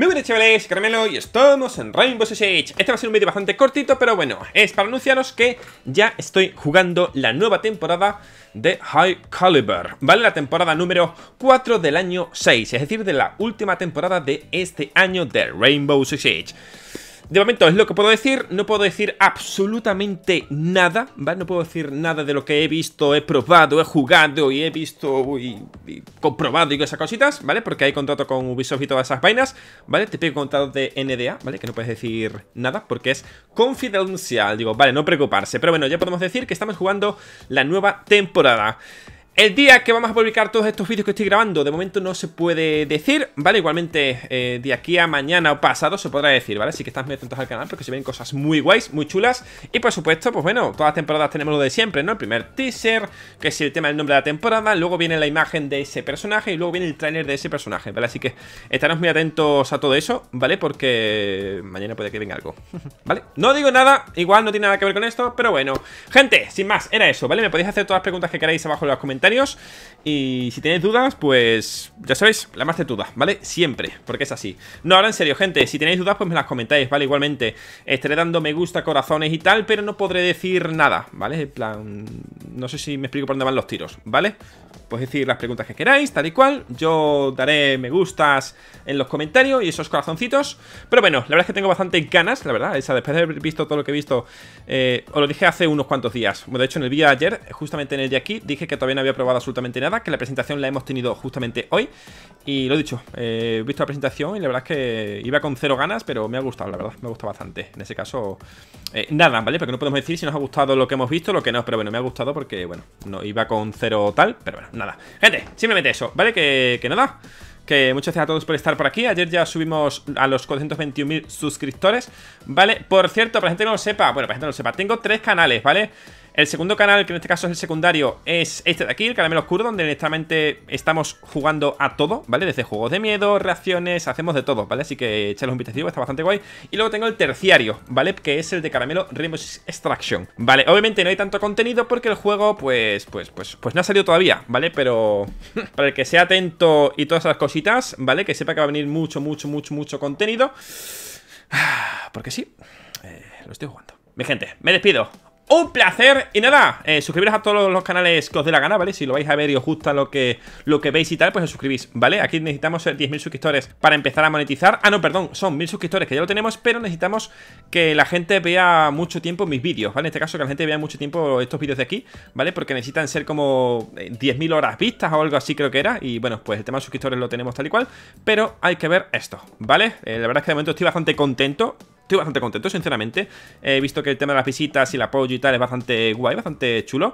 Muy buenas chavales, Carmelo y estamos en Rainbow Six Siege Este va a ser un vídeo bastante cortito, pero bueno, es para anunciaros que ya estoy jugando la nueva temporada de High Caliber ¿Vale? La temporada número 4 del año 6, es decir, de la última temporada de este año de Rainbow Six Siege de momento es lo que puedo decir, no puedo decir absolutamente nada, ¿vale? No puedo decir nada de lo que he visto, he probado, he jugado y he visto y, comprobado y esas cositas, ¿vale? Porque hay contrato con Ubisoft y todas esas vainas, ¿vale? Te pido contrato de NDA, ¿vale? Que no puedes decir nada porque es confidencial, digo, vale, no preocuparse. Pero bueno, ya podemos decir que estamos jugando la nueva temporada. El día que vamos a publicar todos estos vídeos que estoy grabando, de momento no se puede decir, ¿vale? Igualmente, eh, de aquí a mañana o pasado se podrá decir, ¿vale? Así que estás muy atentos al canal porque se ven cosas muy guays, muy chulas. Y por supuesto, pues bueno, todas las temporadas tenemos lo de siempre, ¿no? El primer teaser, que es el tema del nombre de la temporada, luego viene la imagen de ese personaje y luego viene el trailer de ese personaje, ¿vale? Así que estaremos muy atentos a todo eso, ¿vale? Porque mañana puede que venga algo, ¿vale? No digo nada, igual no tiene nada que ver con esto, pero bueno. Gente, sin más, era eso, ¿vale? Me podéis hacer todas las preguntas que queráis abajo en los comentarios y si tenéis dudas, pues ya sabéis, la más de duda, ¿vale? Siempre, porque es así. No, ahora en serio, gente, si tenéis dudas, pues me las comentáis, ¿vale? Igualmente, estaré dando me gusta, corazones y tal, pero no podré decir nada, ¿vale? En plan, no sé si me explico por dónde van los tiros, ¿vale? Pues decir las preguntas que queráis, tal y cual. Yo daré me gustas en los comentarios y esos corazoncitos. Pero bueno, la verdad es que tengo bastante ganas, la verdad. Esa, después de haber visto todo lo que he visto, eh, os lo dije hace unos cuantos días. Bueno, de hecho, en el día de ayer, justamente en el de aquí, dije que todavía no había He probado absolutamente nada, que la presentación la hemos tenido justamente hoy. Y lo he dicho, eh, he visto la presentación y la verdad es que iba con cero ganas, pero me ha gustado, la verdad, me ha gustado bastante. En ese caso, eh, nada, ¿vale? Porque no podemos decir si nos ha gustado lo que hemos visto, lo que no, pero bueno, me ha gustado porque, bueno, no iba con cero tal, pero bueno, nada. Gente, simplemente eso, ¿vale? Que, que nada. Que muchas gracias a todos por estar por aquí. Ayer ya subimos a los 421.000 suscriptores, ¿vale? Por cierto, para gente que no sepa, bueno, para gente que no lo sepa, tengo tres canales, ¿vale? El segundo canal, que en este caso es el secundario, es este de aquí, el Caramelo Oscuro, donde directamente estamos jugando a todo, ¿vale? Desde juegos de miedo, reacciones, hacemos de todo, ¿vale? Así que echarle un vistazo, está bastante guay. Y luego tengo el terciario, ¿vale? Que es el de Caramelo Rainbow Extraction, ¿vale? Obviamente no hay tanto contenido porque el juego, pues, pues, pues, pues no ha salido todavía, ¿vale? Pero para el que sea atento y todas esas cositas, ¿vale? Que sepa que va a venir mucho, mucho, mucho, mucho contenido. Porque sí, eh, lo estoy jugando. Mi gente, me despido un placer. Y nada, eh, suscribiros a todos los canales que os dé la gana, ¿vale? Si lo vais a ver y os gusta lo que, lo que veis y tal, pues os suscribís, ¿vale? Aquí necesitamos 10.000 eh, suscriptores para empezar a monetizar. Ah, no, perdón, son 1.000 suscriptores que ya lo tenemos, pero necesitamos que la gente vea mucho tiempo mis vídeos, ¿vale? En este caso, que la gente vea mucho tiempo estos vídeos de aquí, ¿vale? Porque necesitan ser como 10.000 eh, horas vistas o algo así creo que era. Y bueno, pues el tema de suscriptores lo tenemos tal y cual, pero hay que ver esto, ¿vale? la verdad es que de momento estoy bastante contento estoy bastante contento, sinceramente. He visto que el tema de las visitas y el apoyo y tal es bastante guay, bastante chulo.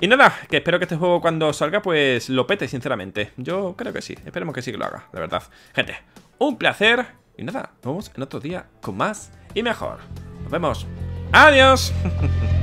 Y nada, que espero que este juego cuando salga pues lo pete, sinceramente. Yo creo que sí, esperemos que sí que lo haga, de verdad. Gente, un placer y nada, nos vemos en otro día con más y mejor. Nos vemos. ¡Adiós!